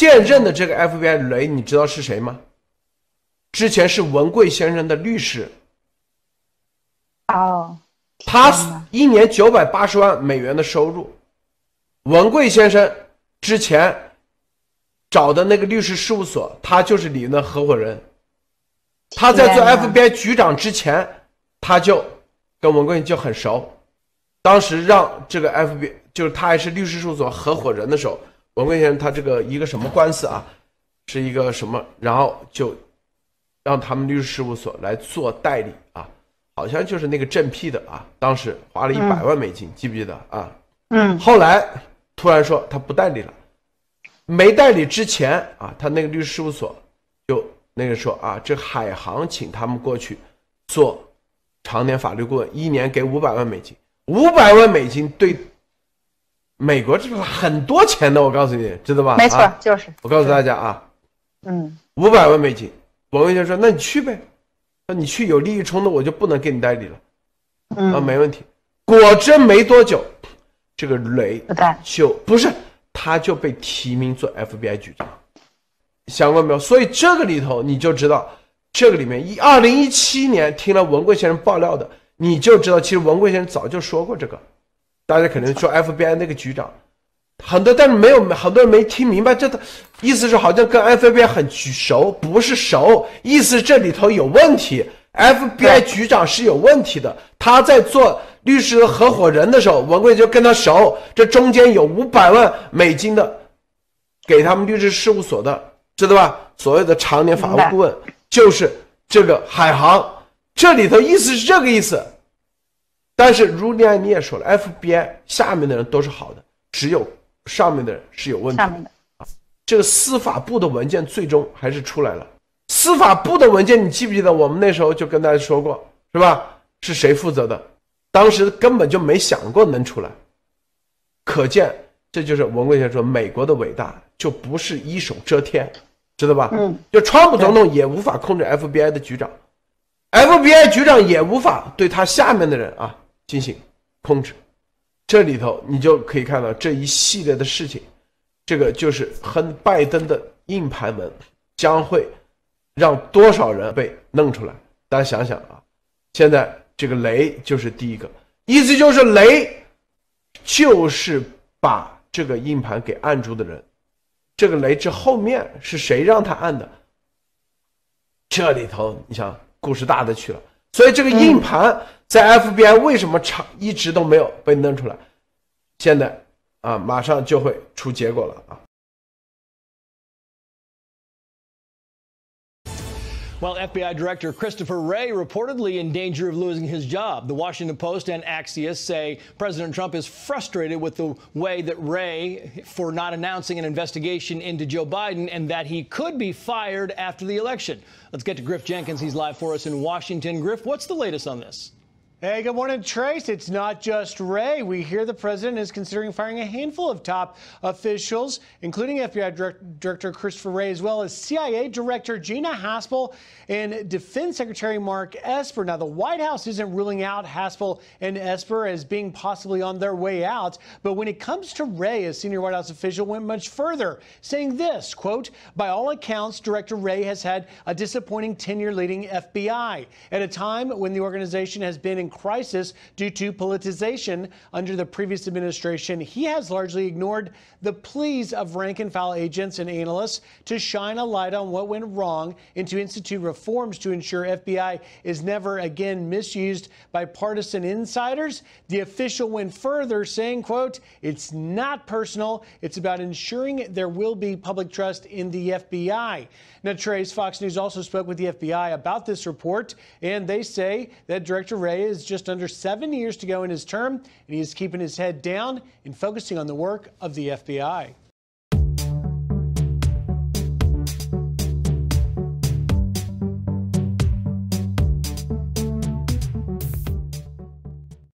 现任的这个 FBI 雷，你知道是谁吗？之前是文贵先生的律师。哦，他一年九百八十万美元的收入。文贵先生之前找的那个律师事务所，他就是里面的合伙人。他在做 FBI 局长之前，他就跟文贵就很熟。当时让这个 FBI，就是他还是律师事务所合伙人的时候。王贵贤他这个一个什么官司啊？是一个什么？然后就让他们律师事务所来做代理啊，好像就是那个正 P 的啊，当时花了一百万美金，记不记得啊？嗯。后来突然说他不代理了，没代理之前啊，他那个律师事务所就那个说啊，这海航请他们过去做常年法律顾问，一年给五百万美金，五百万美金对。美国这是很多钱的，我告诉你，知道吧？没错，就是。我告诉大家啊，嗯，五百万美金。文贵先生说：“那你去呗，那你去有利益冲突，我就不能给你代理了。”嗯，啊，没问题。果真没多久，这个雷就不是，他就被提名做 FBI 局长，想过没有？所以这个里头你就知道，这个里面一二零一七年听了文贵先生爆料的，你就知道，其实文贵先生早就说过这个。大家可能说 FBI 那个局长很多，但是没有很多人没听明白，这的意思是好像跟 FBI 很熟，不是熟，意思这里头有问题。FBI 局长是有问题的，他在做律师合伙人的时候，文贵就跟他熟，这中间有五百万美金的给他们律师事务所的，知道吧？所谓的常年法务顾问就是这个海航，这里头意思是这个意思。但是，如果你也说了，FBI 下面的人都是好的，只有上面的人是有问题的。这个司法部的文件最终还是出来了。司法部的文件，你记不记得我们那时候就跟大家说过，是吧？是谁负责的？当时根本就没想过能出来，可见这就是文贵以说美国的伟大，就不是一手遮天，知道吧？嗯，就川普总统也无法控制 FBI 的局长，FBI 局长也无法对他下面的人啊。进行控制，这里头你就可以看到这一系列的事情，这个就是亨拜登的硬盘门将会让多少人被弄出来？大家想想啊，现在这个雷就是第一个，意思就是雷就是把这个硬盘给按住的人，这个雷之后面是谁让他按的？这里头你想故事大的去了。所以这个硬盘在 FBI 为什么长一直都没有被弄出来？现在啊，马上就会出结果了啊！Well, FBI Director Christopher Wray reportedly in danger of losing his job. The Washington Post and Axios say President Trump is frustrated with the way that Wray for not announcing an investigation into Joe Biden and that he could be fired after the election. Let's get to Griff Jenkins. He's live for us in Washington. Griff, what's the latest on this? Hey, good morning, Trace. It's not just Ray. We hear the president is considering firing a handful of top officials, including FBI Direct Director Christopher Ray, as well as CIA Director Gina Haspel and Defense Secretary Mark Esper. Now, the White House isn't ruling out Haspel and Esper as being possibly on their way out, but when it comes to Ray, a senior White House official went much further, saying this, quote, by all accounts, Director Ray has had a disappointing tenure leading FBI at a time when the organization has been in crisis due to politicization under the previous administration, he has largely ignored the pleas of rank and file agents and analysts to shine a light on what went wrong and to institute reforms to ensure FBI is never again misused by partisan insiders. The official went further, saying, quote, it's not personal. It's about ensuring there will be public trust in the FBI. Now, Trace, Fox News also spoke with the FBI about this report, and they say that Director Ray is has just under seven years to go in his term, and he is keeping his head down and focusing on the work of the FBI.